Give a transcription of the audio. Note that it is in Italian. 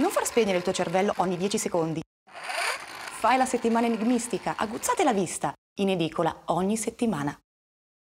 Non far spegnere il tuo cervello ogni 10 secondi. Fai la settimana enigmistica, aguzzate la vista, in edicola ogni settimana.